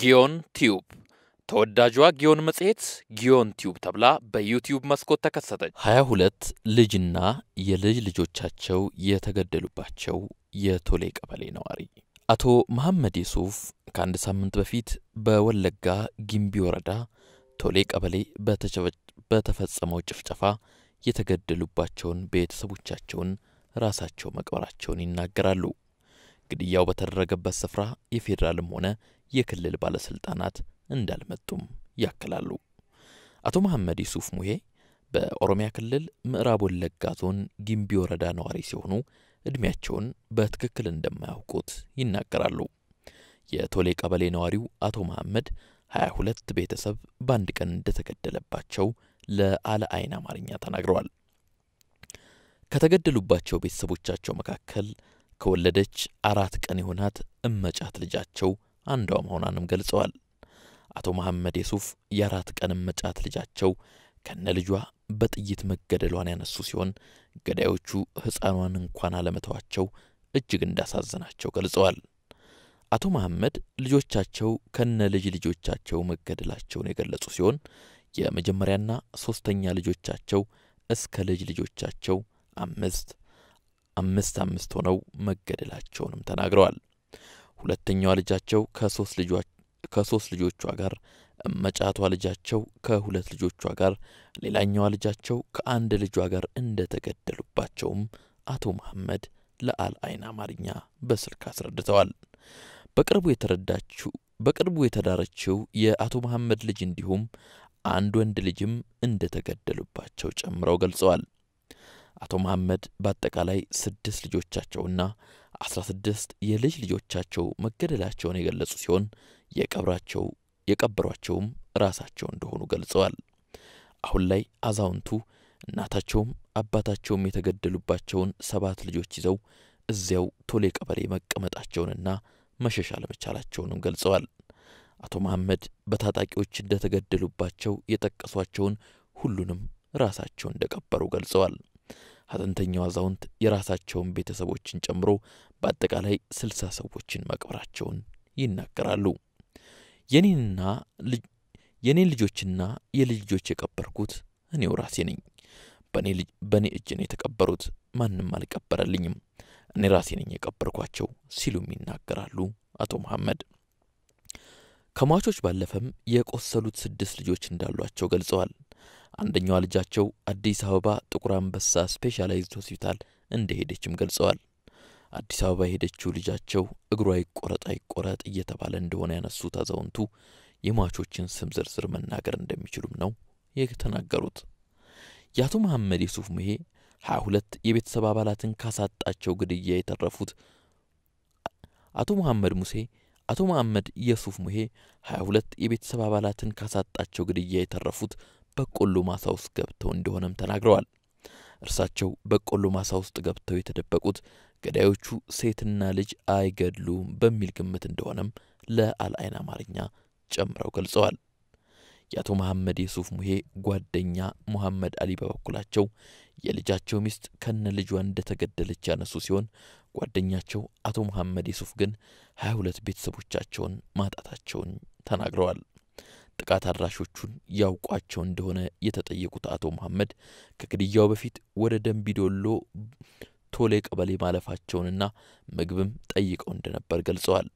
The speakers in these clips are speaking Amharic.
ጊዮን ቲዩብ ተወዳጇ ጊዮን መጽሔት ጊዮን ቲዩብ ተብላ በዩቲዩብ መስኮት ተከሰተች። ሁለት ልጅና የልጅ ልጆቻቸው የተገደሉባቸው የቶሌ ቀበሌ ነዋሪ አቶ መሐመድ የሱፍ ከአንድ ሳምንት በፊት በወለጋ ጊምቢ ወረዳ ቶሌ ቀበሌ በተፈጸመው ጭፍጨፋ የተገደሉባቸውን ቤተሰቦቻቸውን ራሳቸው መቅበራቸውን ይናገራሉ። ግድያው በተደረገበት ስፍራ የፌዴራልም ሆነ የክልል ባለስልጣናት እንዳልመጡም ያክላሉ። አቶ መሐመድ ዩሱፍ ሙሄ በኦሮሚያ ክልል ምዕራብ ወለጋ ዞን ጊምቢ ወረዳ ነዋሪ ሲሆኑ እድሜያቸውን በትክክል እንደማያውቁት ይናገራሉ። የቶሌ ቀበሌ ነዋሪው አቶ መሐመድ 22 ቤተሰብ በአንድ ቀን እንደተገደለባቸው ለአለ አይን አማርኛ ተናግረዋል። ከተገደሉባቸው ቤተሰቦቻቸው መካከል ከወለደች አራት ቀን የሆናት እመጫት ልጃቸው አንዷ መሆኗንም ገልጸዋል። አቶ መሐመድ የሱፍ የአራት ቀን እመጫት ልጃቸው ከነ ልጇ በጥይት መገደሏን ያነሱ ሲሆን ገዳዮቹ ሕፃኗን እንኳን አለመተዋቸው እጅግ እንዳሳዘናቸው ገልጸዋል። አቶ መሐመድ ልጆቻቸው ከነ ልጅ ልጆቻቸው መገደላቸውን የገለጹ ሲሆን የመጀመሪያና ሶስተኛ ልጆቻቸው እስከ ልጅ ልጆቻቸው አምስት አምስት አምስት ሆነው መገደላቸውንም ተናግረዋል። ሁለተኛዋ ልጃቸው ከሶስት ልጆቿ ጋር፣ መጫቷ ልጃቸው ከሁለት ልጆቿ ጋር፣ ሌላኛዋ ልጃቸው ከአንድ ልጇ ጋር እንደተገደሉባቸውም አቶ መሐመድ ለአልአይን አማርኛ በስልክ አስረድተዋል። በቅርቡ የተረዳችው በቅርቡ የተዳረችው የአቶ መሐመድ ልጅ እንዲሁም አንድ ወንድ ልጅም እንደተገደሉባቸው ጨምረው ገልጸዋል። አቶ መሐመድ በአጠቃላይ ስድስት ልጆቻቸውና አስራ ስድስት የልጅ ልጆቻቸው መገደላቸውን የገለጹ ሲሆን የቀብራቸው የቀበሯቸውም ራሳቸው እንደሆኑ ገልጸዋል። አሁን ላይ አዛውንቱ እናታቸውም አባታቸውም የተገደሉባቸውን ሰባት ልጆች ይዘው እዚያው ቶሌ ቀበሌ መቀመጣቸውንና መሸሽ አለመቻላቸውንም ገልጸዋል። አቶ መሐመድ በታጣቂዎች እንደተገደሉባቸው የጠቀሷቸውን ሁሉንም ራሳቸው እንደቀበሩ ገልጸዋል። ሀዘንተኛው አዛውንት የራሳቸውን ቤተሰቦችን ጨምሮ በአጠቃላይ ስልሳ ሰዎችን መቅበራቸውን ይናገራሉ። የኔንና የኔን ልጆችና የልጅ ልጆች የቀበርኩት እኔው ራሴ ነኝ። በእኔ እጅ ነው የተቀበሩት። ማንም አልቀበረልኝም። እኔ ራሴ ነኝ የቀበርኳቸው ሲሉም ይናገራሉ አቶ መሐመድ። ከሟቾች ባለፈም የቆሰሉት ስድስት ልጆች እንዳሏቸው ገልጸዋል። አንደኛዋ ልጃቸው አዲስ አበባ ጥቁር አንበሳ ስፔሻላይዝድ ሆስፒታል እንደሄደችም ገልጸዋል። አዲስ አበባ የሄደችው ልጃቸው እግሯ ይቆረጥ አይቆረጥ እየተባለ እንደሆነ ያነሱት አዛውንቱ የሟቾችን ስም ዝርዝር መናገር እንደሚችሉም ነው የተናገሩት። የአቶ መሐመድ የሱፍ ሙሄ ሀያ ሁለት የቤተሰብ አባላትን ካሳጣቸው ግድያ የተረፉት አቶ መሐመድ ሙሴ አቶ መሐመድ የሱፍ ሙሄ ሁለት የቤተሰብ አባላትን ካሳጣቸው ግድያ የተረፉት በቆሎ ማሳ ውስጥ ገብተው እንደሆነም ተናግረዋል። እርሳቸው በቆሎ ማሳ ውስጥ ገብተው የተደበቁት ገዳዮቹ ሴትና ልጅ አይገድሉም በሚል ግምት እንደሆነም ለአልአይን አማርኛ ጨምረው ገልጸዋል። የአቶ መሐመድ የሱፍ ሙሄ ጓደኛ ሙሐመድ አሊ በበኩላቸው የልጃቸው ሚስት ከነ ልጇ እንደተገደለች ያነሱ ሲሆን ጓደኛቸው አቶ መሐመድ የሱፍ ግን ሀያ ሁለት ቤተሰቦቻቸውን ማጣታቸውን ተናግረዋል። ጥቃት አድራሾቹን ያውቋቸው እንደሆነ የተጠየቁት አቶ መሐመድ ከግድያው በፊት ወደ ደንቢዶሎ ቶሌ ቀበሌ ማለፋቸውንና ምግብም ጠይቀው እንደነበር ገልጸዋል።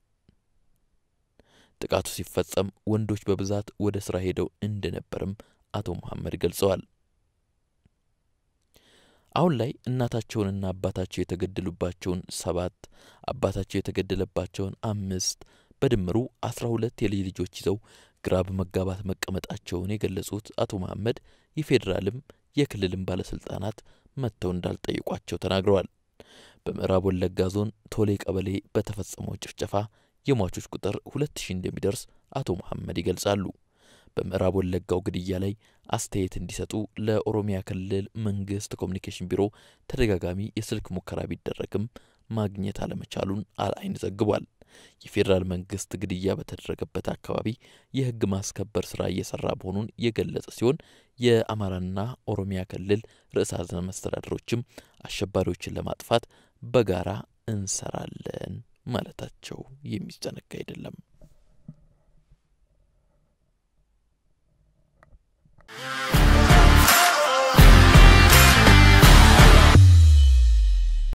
ጥቃቱ ሲፈጸም ወንዶች በብዛት ወደ ስራ ሄደው እንደነበርም አቶ መሐመድ ገልጸዋል። አሁን ላይ እናታቸውንና አባታቸው የተገደሉባቸውን ሰባት አባታቸው የተገደለባቸውን አምስት በድምሩ አስራ ሁለት የልጅ ልጆች ይዘው ግራ በመጋባት መቀመጣቸውን የገለጹት አቶ መሐመድ የፌዴራልም የክልልም ባለስልጣናት መጥተው እንዳልጠይቋቸው ተናግረዋል። በምዕራብ ወለጋ ዞን ቶሌ ቀበሌ በተፈጸመው ጭፍጨፋ የሟቾች ቁጥር ሁለት ሺህ እንደሚደርስ አቶ መሐመድ ይገልጻሉ። በምዕራብ ወለጋው ግድያ ላይ አስተያየት እንዲሰጡ ለኦሮሚያ ክልል መንግስት ኮሚኒኬሽን ቢሮ ተደጋጋሚ የስልክ ሙከራ ቢደረግም ማግኘት አለመቻሉን አልአይን ዘግቧል። የፌዴራል መንግስት ግድያ በተደረገበት አካባቢ የህግ ማስከበር ስራ እየሰራ መሆኑን የገለጸ ሲሆን የአማራና ኦሮሚያ ክልል ርዕሳነ መስተዳድሮችም አሸባሪዎችን ለማጥፋት በጋራ እንሰራለን ማለታቸው የሚዘነጋ አይደለም።